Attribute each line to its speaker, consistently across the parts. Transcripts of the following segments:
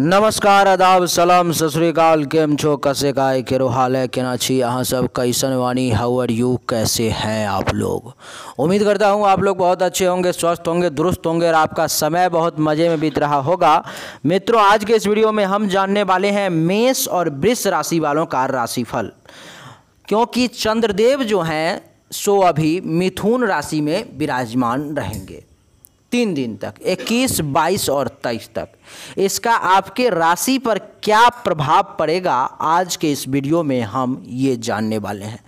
Speaker 1: नमस्कार अदाब सलाम सतरीकाल केम छो कसे काय केरो हाल है केना छी यहाँ सब कैसन वानी हाउ आर यू कैसे हैं आप लोग उम्मीद करता हूँ आप लोग बहुत अच्छे होंगे स्वस्थ होंगे दुरुस्त होंगे और आपका समय बहुत मज़े में बीत रहा होगा मित्रों आज के इस वीडियो में हम जानने वाले हैं मेष और वृष राशि वालों का राशिफल क्योंकि चंद्रदेव जो हैं सो अभी मिथुन राशि में विराजमान रहेंगे तीन दिन तक 21, 22 और 23 तक इसका आपके राशि पर क्या प्रभाव पड़ेगा आज के इस वीडियो में हम ये जानने वाले हैं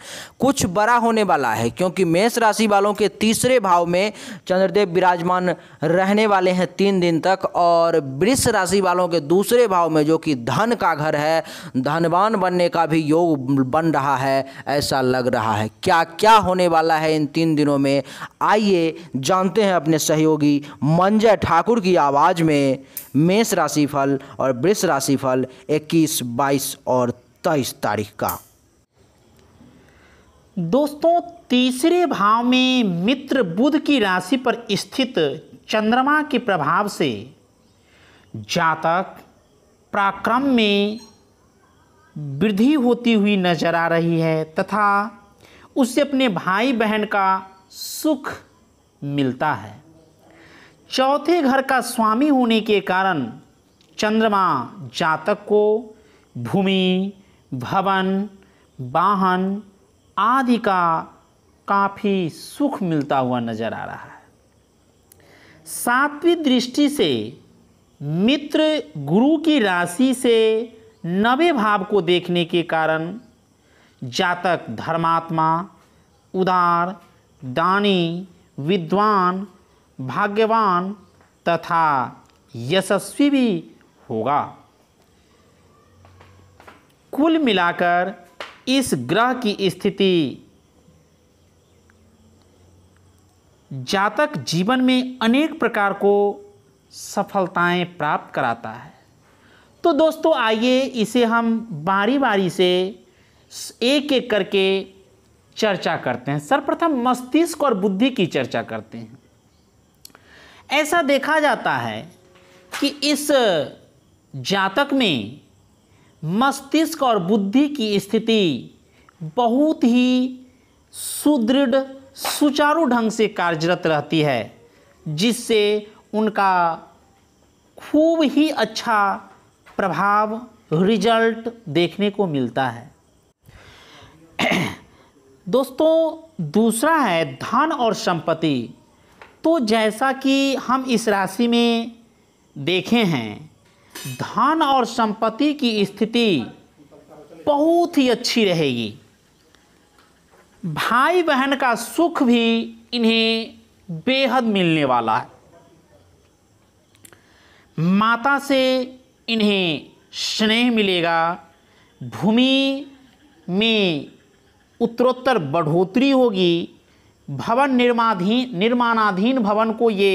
Speaker 1: कुछ बड़ा होने वाला है क्योंकि मेष राशि वालों के तीसरे भाव में चंद्रदेव विराजमान रहने वाले हैं तीन दिन तक और वृष राशि वालों के दूसरे भाव में जो कि धन का घर है धनवान बनने का भी योग बन रहा है ऐसा लग रहा है क्या क्या होने वाला है इन तीन दिनों में आइए जानते हैं अपने सहयोगी होगी मंजय ठाकुर की आवाज़ में मेष राशिफल और वृष राशिफल 21, 22 और 23 तारीख का
Speaker 2: दोस्तों तीसरे भाव में मित्र बुध की राशि पर स्थित चंद्रमा के प्रभाव से जातक पराक्रम में वृद्धि होती हुई नजर आ रही है तथा उससे अपने भाई बहन का सुख मिलता है चौथे घर का स्वामी होने के कारण चंद्रमा जातक को भूमि भवन वाहन आदि का काफ़ी सुख मिलता हुआ नजर आ रहा है सातवीं दृष्टि से मित्र गुरु की राशि से नवे भाव को देखने के कारण जातक धर्मात्मा उदार दानी विद्वान भाग्यवान तथा यशस्वी भी होगा कुल मिलाकर इस ग्रह की स्थिति जातक जीवन में अनेक प्रकार को सफलताएं प्राप्त कराता है तो दोस्तों आइए इसे हम बारी बारी से एक एक करके चर्चा करते हैं सर्वप्रथम मस्तिष्क और बुद्धि की चर्चा करते हैं ऐसा देखा जाता है कि इस जातक में मस्तिष्क और बुद्धि की स्थिति बहुत ही सुदृढ़ सुचारू ढंग से कार्यरत रहती है जिससे उनका खूब ही अच्छा प्रभाव रिजल्ट देखने को मिलता है दोस्तों दूसरा है धन और संपत्ति तो जैसा कि हम इस राशि में देखे हैं धन और संपत्ति की स्थिति बहुत ही अच्छी रहेगी भाई बहन का सुख भी इन्हें बेहद मिलने वाला है माता से इन्हें स्नेह मिलेगा भूमि में उत्तरोत्तर बढ़ोतरी होगी भवन निर्माधीन निर्माणाधीन भवन को ये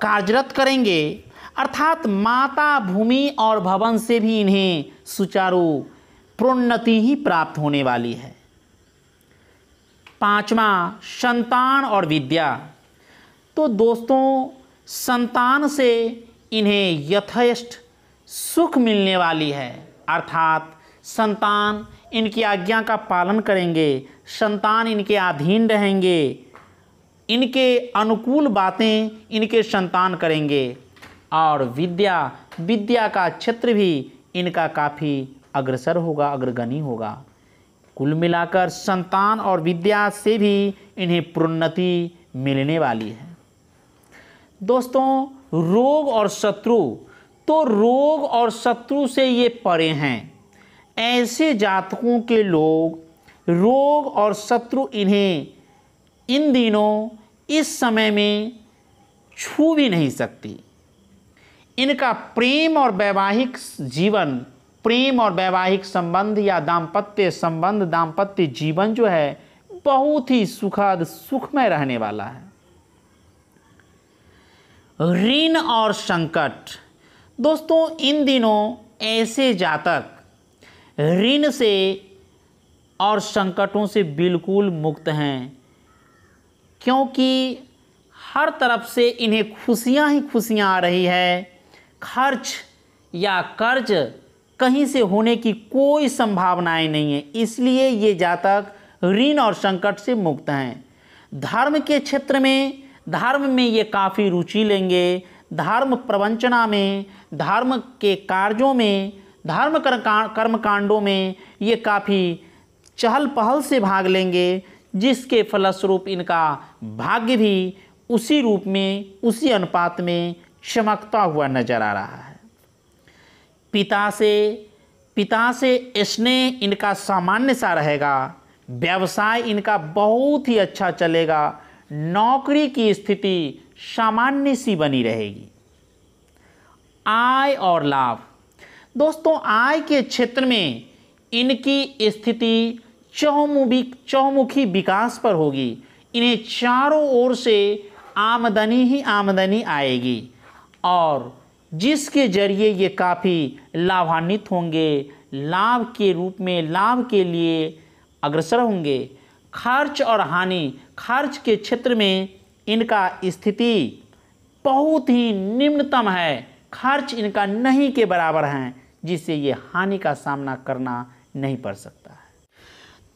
Speaker 2: कार्यरत करेंगे अर्थात माता भूमि और भवन से भी इन्हें सुचारू प्रोन्नति ही प्राप्त होने वाली है पांचवा संतान और विद्या तो दोस्तों संतान से इन्हें यथेष्ट सुख मिलने वाली है अर्थात संतान इनकी आज्ञा का पालन करेंगे संतान इनके अधीन रहेंगे इनके अनुकूल बातें इनके संतान करेंगे और विद्या विद्या का क्षेत्र भी इनका काफ़ी अग्रसर होगा अग्रगणी होगा कुल मिलाकर संतान और विद्या से भी इन्हें प्रोन्नति मिलने वाली है दोस्तों रोग और शत्रु तो रोग और शत्रु से ये परे हैं ऐसे जातकों के लोग रोग और शत्रु इन्हें इन दिनों इस समय में छू भी नहीं सकती इनका प्रेम और वैवाहिक जीवन प्रेम और वैवाहिक संबंध या दाम्पत्य संबंध दाम्पत्य जीवन जो है बहुत ही सुखद सुखमय रहने वाला है ऋण और संकट दोस्तों इन दिनों ऐसे जातक ऋण से और संकटों से बिल्कुल मुक्त हैं क्योंकि हर तरफ से इन्हें खुशियां ही खुशियां आ रही है खर्च या कर्ज कहीं से होने की कोई संभावनाएं नहीं है इसलिए ये जातक ऋण और संकट से मुक्त हैं धर्म के क्षेत्र में धर्म में ये काफ़ी रुचि लेंगे धर्म प्रवंचना में धर्म के कार्यों में धर्म कर्म कांडों में ये काफ़ी चहल पहल से भाग लेंगे जिसके फलस्वरूप इनका भाग्य भी उसी रूप में उसी अनुपात में चमकता हुआ नजर आ रहा है पिता से पिता से स्नेह इनका सामान्य सा रहेगा व्यवसाय इनका बहुत ही अच्छा चलेगा नौकरी की स्थिति सामान्य सी बनी रहेगी आय और लाभ दोस्तों आय के क्षेत्र में इनकी स्थिति चौमुखी चौमुखी विकास पर होगी इन्हें चारों ओर से आमदनी ही आमदनी आएगी और जिसके जरिए ये काफ़ी लाभान्वित होंगे लाभ के रूप में लाभ के लिए अग्रसर होंगे खर्च और हानि खर्च के क्षेत्र में इनका स्थिति बहुत ही निम्नतम है खर्च इनका नहीं के बराबर हैं जिससे ये हानि का सामना करना नहीं पड़ सकता है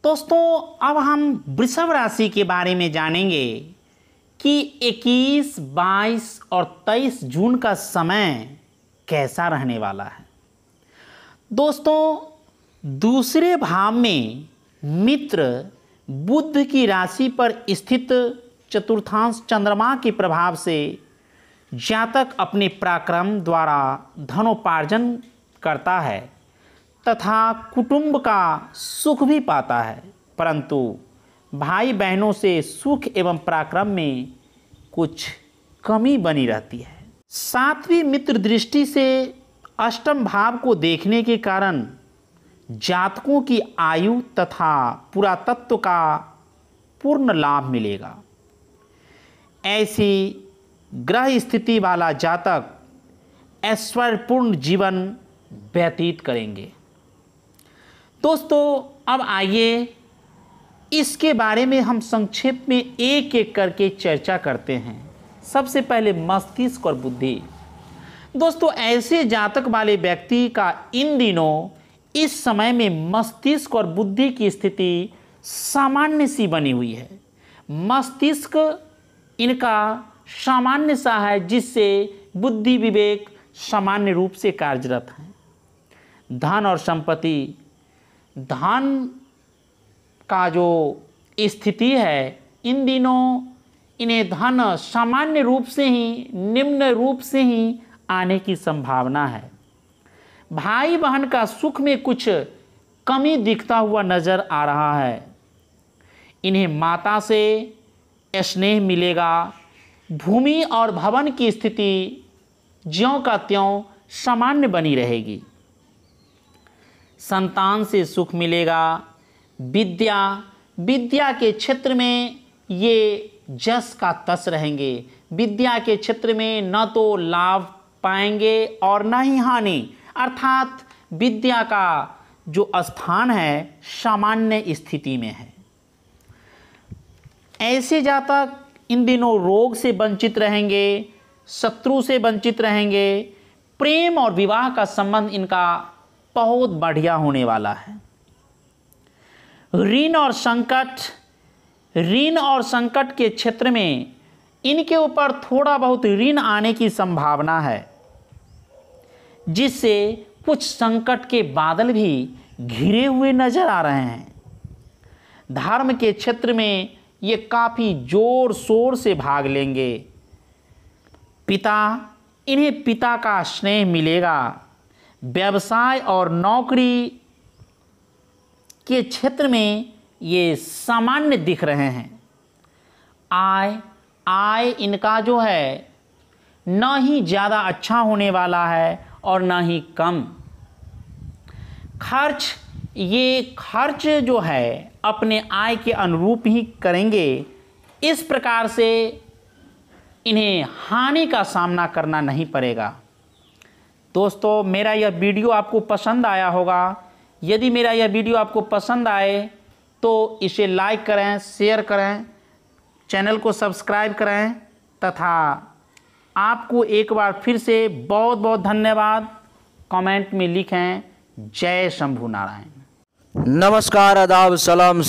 Speaker 2: दोस्तों अब हम वृषभ राशि के बारे में जानेंगे कि 21, 22 और 23 जून का समय कैसा रहने वाला है दोस्तों दूसरे भाव में मित्र बुद्ध की राशि पर स्थित चतुर्थांश चंद्रमा के प्रभाव से जातक अपने पराक्रम द्वारा धनोपार्जन करता है तथा कुटुंब का सुख भी पाता है परंतु भाई बहनों से सुख एवं पराक्रम में कुछ कमी बनी रहती है सातवीं मित्र दृष्टि से अष्टम भाव को देखने के कारण जातकों की आयु तथा पुरातत्व का पूर्ण लाभ मिलेगा ऐसी ग्रह स्थिति वाला जातक ऐश्वर्यपूर्ण जीवन व्यतीत करेंगे दोस्तों अब आइए इसके बारे में हम संक्षेप में एक एक करके चर्चा करते हैं सबसे पहले मस्तिष्क और बुद्धि दोस्तों ऐसे जातक वाले व्यक्ति का इन दिनों इस समय में मस्तिष्क और बुद्धि की स्थिति सामान्य सी बनी हुई है मस्तिष्क इनका सामान्य सा है जिससे बुद्धि विवेक सामान्य रूप से कार्यरत हैं धन और संपत्ति धन का जो स्थिति है इन दिनों इन्हें धन सामान्य रूप से ही निम्न रूप से ही आने की संभावना है भाई बहन का सुख में कुछ कमी दिखता हुआ नज़र आ रहा है इन्हें माता से स्नेह मिलेगा भूमि और भवन की स्थिति ज्यों का त्यों सामान्य बनी रहेगी संतान से सुख मिलेगा विद्या विद्या के क्षेत्र में ये जस का तस रहेंगे विद्या के क्षेत्र में न तो लाभ पाएंगे और न ही हानि अर्थात विद्या का जो स्थान है सामान्य स्थिति में है ऐसे जातक इन दिनों रोग से वंचित रहेंगे शत्रु से वंचित रहेंगे प्रेम और विवाह का संबंध इनका बहुत बढ़िया होने वाला है ऋण और संकट ऋण और संकट के क्षेत्र में इनके ऊपर थोड़ा बहुत ऋण आने की संभावना है जिससे कुछ संकट के बादल भी घिरे हुए नजर आ रहे हैं धर्म के क्षेत्र में ये काफ़ी जोर शोर से भाग लेंगे पिता इन्हें पिता का स्नेह मिलेगा व्यवसाय और नौकरी के क्षेत्र में ये सामान्य दिख रहे हैं आय आय इनका जो है न ही ज़्यादा अच्छा होने वाला है और न ही कम खर्च ये खर्च जो है अपने आय के अनुरूप ही करेंगे इस प्रकार से इन्हें हानि का सामना करना नहीं पड़ेगा दोस्तों मेरा यह वीडियो आपको पसंद आया होगा यदि मेरा यह वीडियो आपको पसंद आए तो इसे लाइक करें शेयर करें चैनल को सब्सक्राइब करें तथा आपको एक बार फिर से बहुत बहुत धन्यवाद कमेंट में लिखें जय शंभु नारायण
Speaker 1: नमस्कार आदाब सलाम